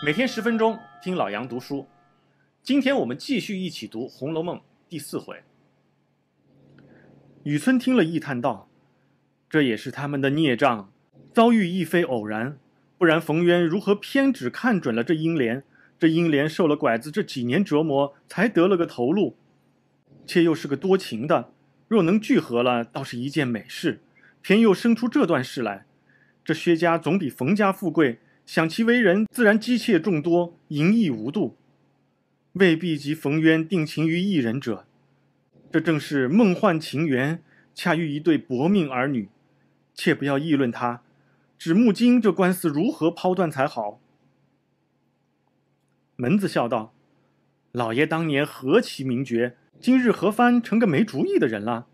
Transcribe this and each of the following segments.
每天十分钟听老杨读书，今天我们继续一起读《红楼梦》第四回。雨村听了，意叹道：“这也是他们的孽障，遭遇亦非偶然。不然，冯渊如何偏只看准了这英莲？这英莲受了拐子这几年折磨，才得了个头路，却又是个多情的。若能聚合了，倒是一件美事。偏又生出这段事来。这薛家总比冯家富贵。”想其为人，自然机妾众多，淫逸无度，未必及冯渊定情于一人者。这正是梦幻情缘，恰遇一对薄命儿女。切不要议论他，只目今这官司如何抛断才好？门子笑道：“老爷当年何其明绝，今日何翻成个没主意的人了？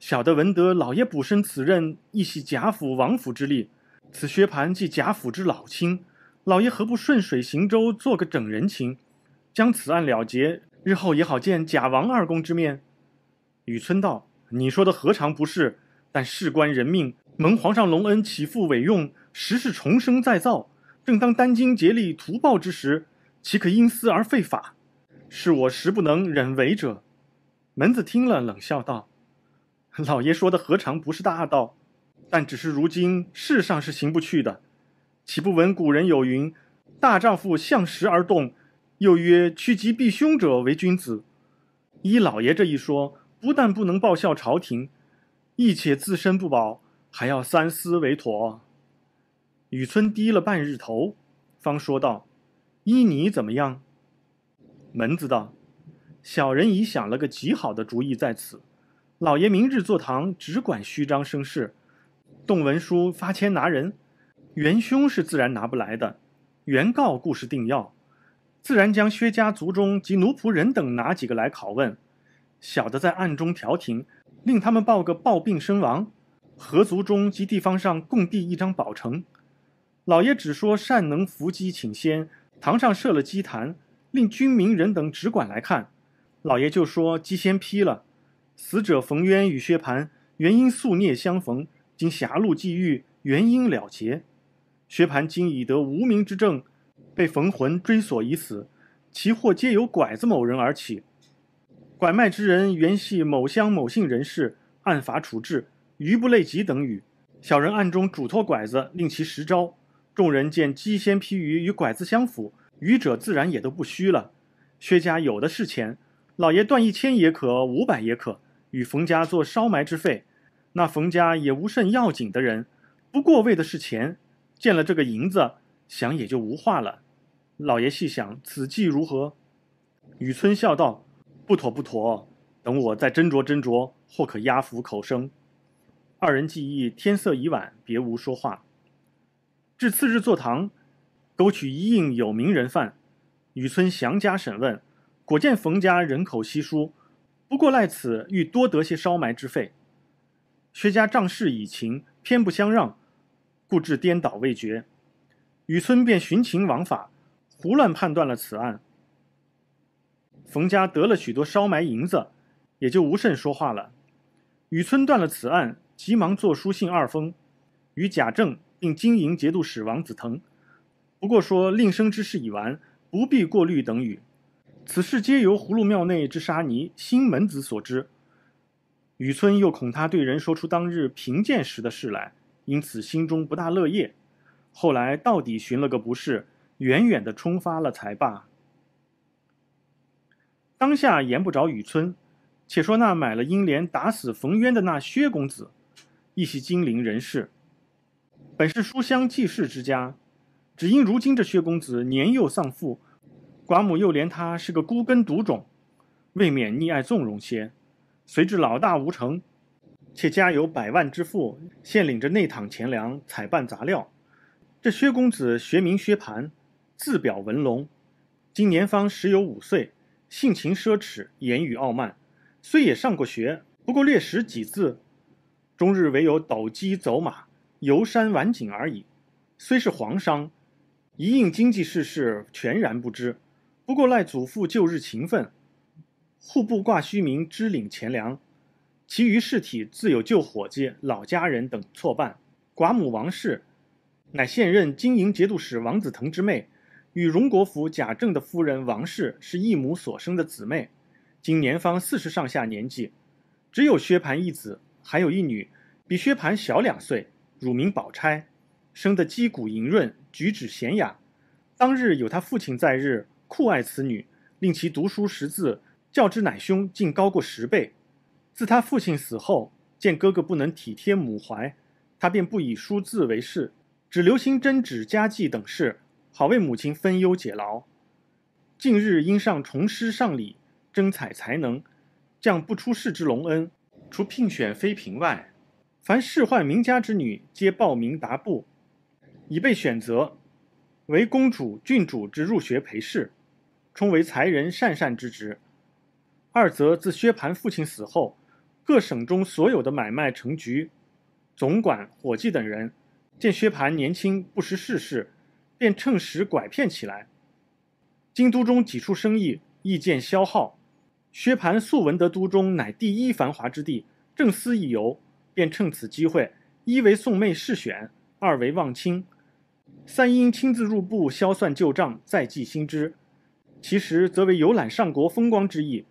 小的闻得老爷补身此任，亦系贾府王府之力。”此薛蟠即贾府之老亲，老爷何不顺水行舟，做个整人情，将此案了结，日后也好见贾王二公之面。雨村道：“你说的何尝不是？但事关人命，蒙皇上隆恩，起复委用，时是重生再造，正当殚精竭力图报之时，岂可因私而废法？是我实不能忍为者。”门子听了，冷笑道：“老爷说的何尝不是大道？”但只是如今世上是行不去的，岂不闻古人有云：“大丈夫向时而动。”又曰：“趋吉避凶者为君子。”依老爷这一说，不但不能报效朝廷，亦且自身不保，还要三思为妥。雨村低了半日头，方说道：“依你怎么样？”门子道：“小人已想了个极好的主意在此。老爷明日坐堂，只管虚张声势。”动文书发签拿人，元凶是自然拿不来的，原告故事定要，自然将薛家族中及奴仆人等拿几个来拷问，小的在暗中调停，令他们报个暴病身亡，何族中及地方上共递一张保呈，老爷只说善能伏击请仙堂上设了祭坛，令军民人等只管来看，老爷就说祭仙批了，死者冯渊与薛蟠原因夙孽相逢。经狭路际遇，原因了结。薛蟠今已得无名之症，被冯魂追索已死，其祸皆由拐子某人而起。拐卖之人原系某乡某姓人士，按法处置，余不累及等语。小人暗中嘱托拐子，令其实招。众人见鸡先披鱼与拐子相符，愚者自然也都不虚了。薛家有的是钱，老爷断一千也可，五百也可，与冯家做烧埋之费。那冯家也无甚要紧的人，不过为的是钱，见了这个银子，想也就无话了。老爷细想此计如何？雨村笑道：“不妥不妥，等我再斟酌斟酌，或可压服口声。”二人计议，天色已晚，别无说话。至次日坐堂，勾取一应有名人犯，雨村详加审问，果见冯家人口稀疏，不过赖此欲多得些烧埋之费。薛家仗势以情，偏不相让，故至颠倒未决。雨村便寻情枉法，胡乱判断了此案。冯家得了许多烧埋银子，也就无甚说话了。雨村断了此案，急忙作书信二封，与贾政并经营节度使王子腾，不过说令生之事已完，不必过虑等语。此事皆由葫芦庙内之沙泥新门子所知。雨村又恐他对人说出当日贫贱时的事来，因此心中不大乐业。后来到底寻了个不是，远远的冲发了才罢。当下言不着雨村，且说那买了英莲、打死冯渊的那薛公子，亦系金陵人士，本是书香继世之家，只因如今这薛公子年幼丧父，寡母又怜他是个孤根独种，未免溺爱纵容些。随至老大无成，且家有百万之富，现领着内堂钱粮采办杂料。这薛公子学名薛蟠，字表文龙，今年方十有五岁，性情奢侈，言语傲慢。虽也上过学，不过略识几字，终日唯有斗鸡走马、游山玩景而已。虽是皇商，一应经济世事全然不知。不过赖祖父旧日勤奋。户部挂虚名，支领钱粮，其余事体自有旧伙计、老家人等错办。寡母王氏，乃现任经营节度使王子腾之妹，与荣国府贾政的夫人王氏是一母所生的姊妹。今年方四十上下年纪，只有薛蟠一子，还有一女，比薛蟠小两岁，乳名宝钗，生得肌骨莹润，举止娴雅。当日有他父亲在日，酷爱此女，令其读书识字。教之乃兄，竟高过十倍。自他父亲死后，见哥哥不能体贴母怀，他便不以书字为事，只留心针纸家计等事，好为母亲分忧解劳。近日因上重施上礼，征采才能，降不出世之隆恩，除聘选妃嫔外，凡仕宦名家之女，皆报名达布，已被选择，为公主、郡主之入学陪侍，充为才人、善善之职。二则自薛蟠父亲死后，各省中所有的买卖成局，总管、伙计等人，见薛蟠年轻不识世事，便趁时拐骗起来。京都中几处生意亦渐消耗。薛蟠素闻得都中乃第一繁华之地，正思一游，便趁此机会，一为送妹试选，二为望亲，三因亲自入部销算旧账，再计新知。其实则为游览上国风光之意。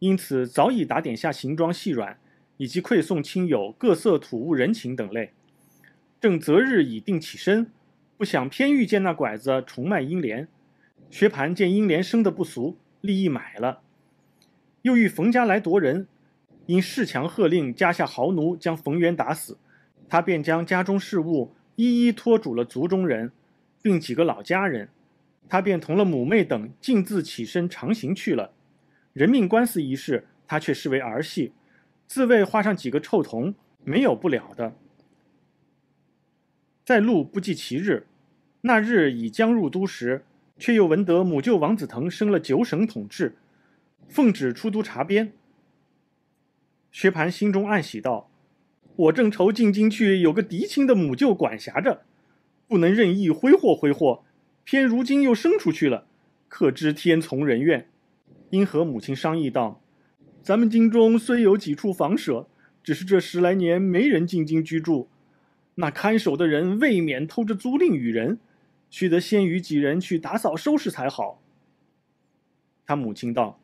因此早已打点下行装细软，以及馈送亲友各色土物人情等类，正择日已定起身，不想偏遇见那拐子重卖英莲。薛蟠见英莲生的不俗，立意买了，又遇冯家来夺人，因恃强喝令家下豪奴将冯元打死，他便将家中事物一一托嘱了族中人，并几个老家人，他便同了母妹等径自起身长行去了。人命官司一事，他却视为儿戏，自谓画上几个臭童，没有不了的。在路不计其日，那日已将入都时，却又闻得母舅王子腾升了九省统制，奉旨出都查边。薛蟠心中暗喜道：“我正愁进京去有个嫡亲的母舅管辖着，不能任意挥霍挥霍，偏如今又升出去了，可知天从人愿。”因和母亲商议道：“咱们京中虽有几处房舍，只是这十来年没人进京居住，那看守的人未免偷着租赁与人，须得先与几人去打扫收拾才好。”他母亲道：“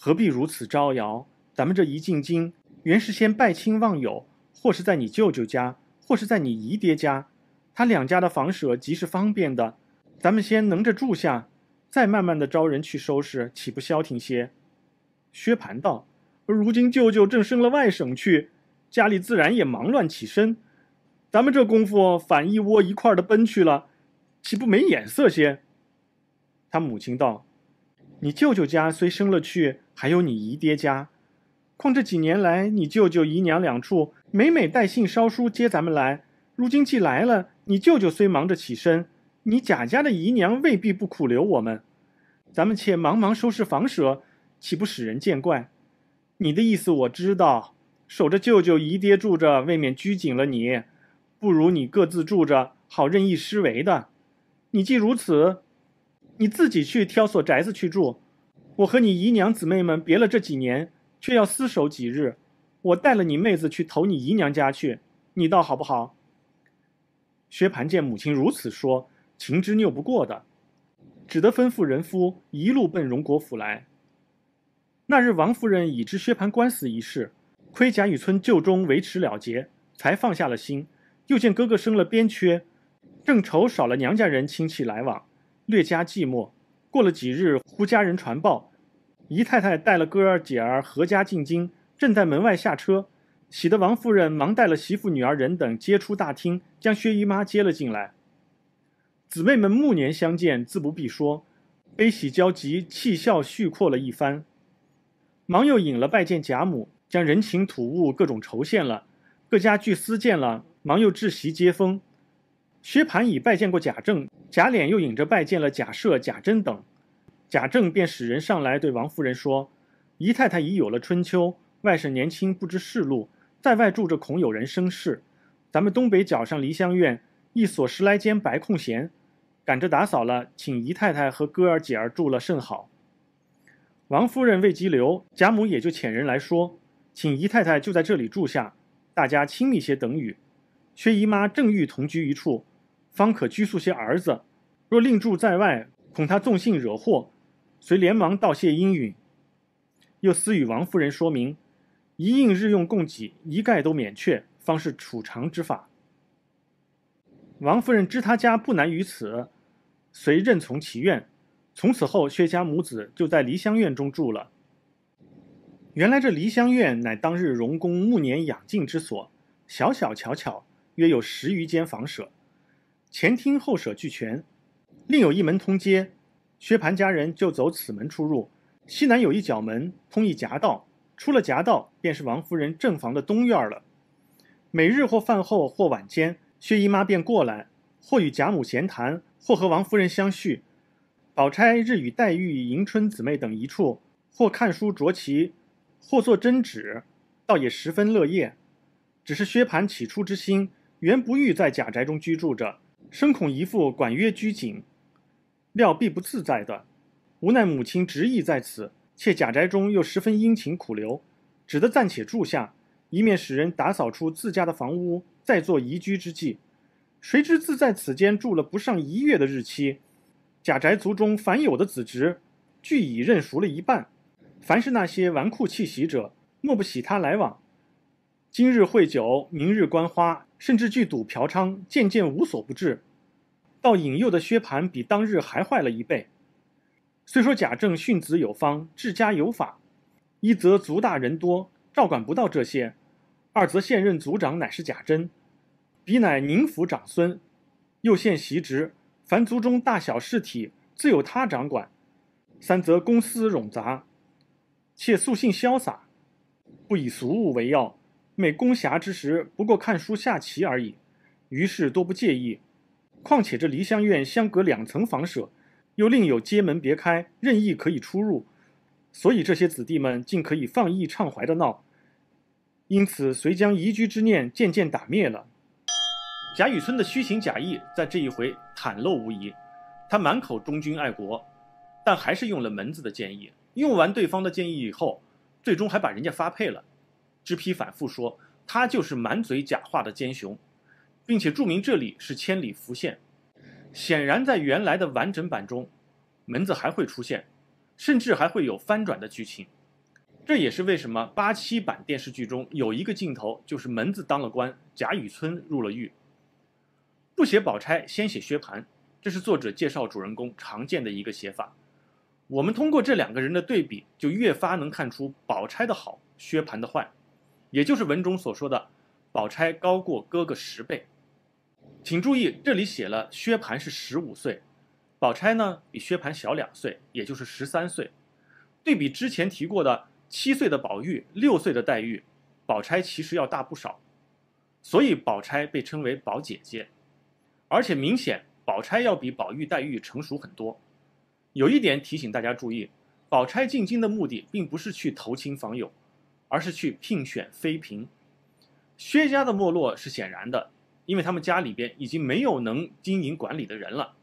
何必如此招摇？咱们这一进京，原是先拜亲望友，或是在你舅舅家，或是在你姨爹家，他两家的房舍即是方便的，咱们先能着住下。”再慢慢的招人去收拾，岂不消停些？薛蟠道：“如今舅舅正升了外省去，家里自然也忙乱起身。咱们这功夫反一窝一块的奔去了，岂不没眼色些？”他母亲道：“你舅舅家虽升了去，还有你姨爹家，况这几年来，你舅舅姨娘两处每每带信捎书接咱们来。如今既来了，你舅舅虽忙着起身。”你贾家的姨娘未必不苦留我们，咱们且忙忙收拾房舍，岂不使人见怪？你的意思我知道，守着舅舅姨爹住着，未免拘谨了你，不如你各自住着，好任意施为的。你既如此，你自己去挑所宅子去住，我和你姨娘姊妹们别了这几年，却要厮守几日。我带了你妹子去投你姨娘家去，你倒好不好？薛蟠见母亲如此说。情之拗不过的，只得吩咐人夫一路奔荣国府来。那日王夫人已知薛蟠官司一事，盔甲与村旧中维持了结，才放下了心。又见哥哥升了边缺，正愁少了娘家人亲戚来往，略加寂寞。过了几日，忽家人传报，姨太太带了哥儿姐儿合家进京，正在门外下车，喜得王夫人忙带了媳妇女儿人等皆出大厅，将薛姨妈接了进来。姊妹们暮年相见，自不必说，悲喜交集，气笑叙阔了一番。忙又引了拜见贾母，将人情土物各种酬献了。各家俱私见了，忙又置席接风。薛蟠已拜见过贾政，贾琏又引着拜见了贾赦、贾珍等。贾政便使人上来对王夫人说：“姨太太已有了春秋，外甥年轻不知世路，在外住着恐有人生事。咱们东北角上梨香院一所十来间白空闲。”赶着打扫了，请姨太太和哥儿姐儿住了，甚好。王夫人未及留，贾母也就遣人来说，请姨太太就在这里住下，大家亲密些等语。薛姨妈正欲同居一处，方可拘束些儿子，若另住在外，恐他纵性惹祸，遂连忙道谢应允，又私与王夫人说明，一应日用供给一概都免却，方是储藏之法。王夫人知他家不难于此。遂任从其愿，从此后，薛家母子就在梨香院中住了。原来这梨香院乃当日荣公暮年养静之所，小小巧巧，约有十余间房舍，前厅后舍俱全，另有一门通街，薛蟠家人就走此门出入。西南有一角门，通一夹道，出了夹道便是王夫人正房的东院了。每日或饭后或晚间，薛姨妈便过来，或与贾母闲谈。或和王夫人相叙，宝钗日与黛玉、迎春姊妹等一处，或看书、着棋，或做针纸，倒也十分乐业。只是薛蟠起初之心，原不欲在贾宅中居住着，深恐姨父管约拘谨，料必不自在的。无奈母亲执意在此，且贾宅中又十分殷勤苦留，只得暂且住下，以免使人打扫出自家的房屋，再做移居之计。谁知自在此间住了不上一月的日期，贾宅族中凡有的子侄，俱已认熟了一半；凡是那些纨绔气习者，莫不喜他来往。今日会酒，明日观花，甚至聚赌嫖娼，渐渐无所不至。到引诱的薛蟠比当日还坏了一倍。虽说贾政训子有方，治家有法，一则族大人多，照管不到这些；二则现任族长乃是贾珍。彼乃宁府长孙，又现袭职，凡族中大小事体，自有他掌管。三则公私冗杂，且素性潇洒，不以俗务为要，每公暇之时，不过看书下棋而已，于是都不介意。况且这梨香院相隔两层房舍，又另有街门别开，任意可以出入，所以这些子弟们竟可以放逸畅怀的闹。因此，遂将移居之念渐渐打灭了。贾雨村的虚情假意在这一回袒露无遗，他满口忠君爱国，但还是用了门子的建议。用完对方的建议以后，最终还把人家发配了。脂批反复说他就是满嘴假话的奸雄，并且注明这里是千里浮现。显然，在原来的完整版中，门子还会出现，甚至还会有翻转的剧情。这也是为什么八七版电视剧中有一个镜头，就是门子当了官，贾雨村入了狱。不写宝钗，先写薛蟠，这是作者介绍主人公常见的一个写法。我们通过这两个人的对比，就越发能看出宝钗的好，薛蟠的坏，也就是文中所说的“宝钗高过哥哥十倍”。请注意，这里写了薛蟠是十五岁，宝钗呢比薛蟠小两岁，也就是十三岁。对比之前提过的七岁的宝玉、六岁的黛玉，宝钗其实要大不少，所以宝钗被称为“宝姐姐”。而且明显，宝钗要比宝玉、黛玉成熟很多。有一点提醒大家注意：宝钗进京的目的并不是去投亲访友，而是去聘选妃嫔。薛家的没落是显然的，因为他们家里边已经没有能经营管理的人了，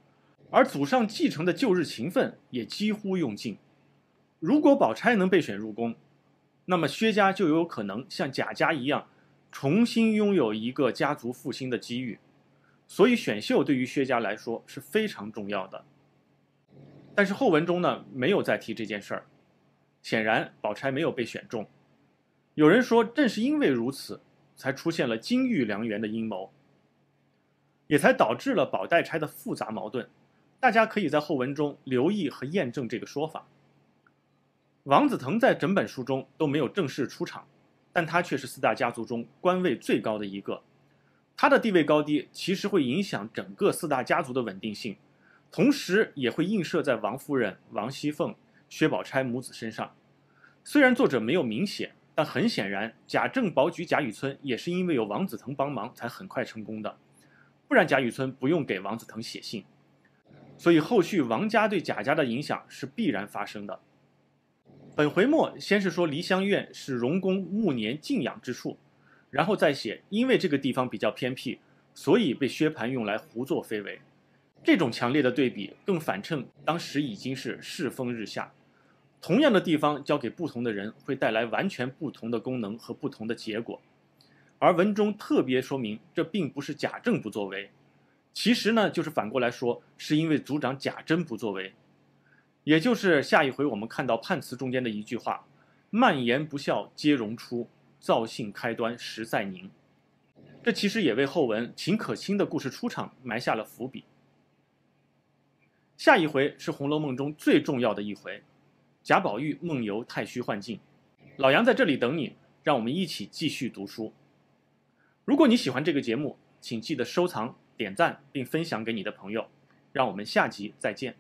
而祖上继承的旧日情分也几乎用尽。如果宝钗能被选入宫，那么薛家就有可能像贾家一样，重新拥有一个家族复兴的机遇。所以选秀对于薛家来说是非常重要的，但是后文中呢没有再提这件事儿，显然宝钗没有被选中。有人说正是因为如此，才出现了金玉良缘的阴谋，也才导致了宝黛钗的复杂矛盾。大家可以在后文中留意和验证这个说法。王子腾在整本书中都没有正式出场，但他却是四大家族中官位最高的一个。他的地位高低其实会影响整个四大家族的稳定性，同时也会映射在王夫人、王熙凤、薛宝钗母子身上。虽然作者没有明写，但很显然，贾政保举贾雨村也是因为有王子腾帮忙才很快成功的，不然贾雨村不用给王子腾写信。所以后续王家对贾家的影响是必然发生的。本回末先是说梨香院是荣公暮年静养之处。然后再写，因为这个地方比较偏僻，所以被薛蟠用来胡作非为。这种强烈的对比，更反衬当时已经是世风日下。同样的地方交给不同的人，会带来完全不同的功能和不同的结果。而文中特别说明，这并不是贾政不作为，其实呢，就是反过来说，是因为族长贾珍不作为。也就是下一回我们看到判词中间的一句话：“蔓延不孝，皆容出。”造性开端实在宁。这其实也为后文秦可卿的故事出场埋下了伏笔。下一回是《红楼梦》中最重要的一回，贾宝玉梦游太虚幻境。老杨在这里等你，让我们一起继续读书。如果你喜欢这个节目，请记得收藏、点赞并分享给你的朋友，让我们下集再见。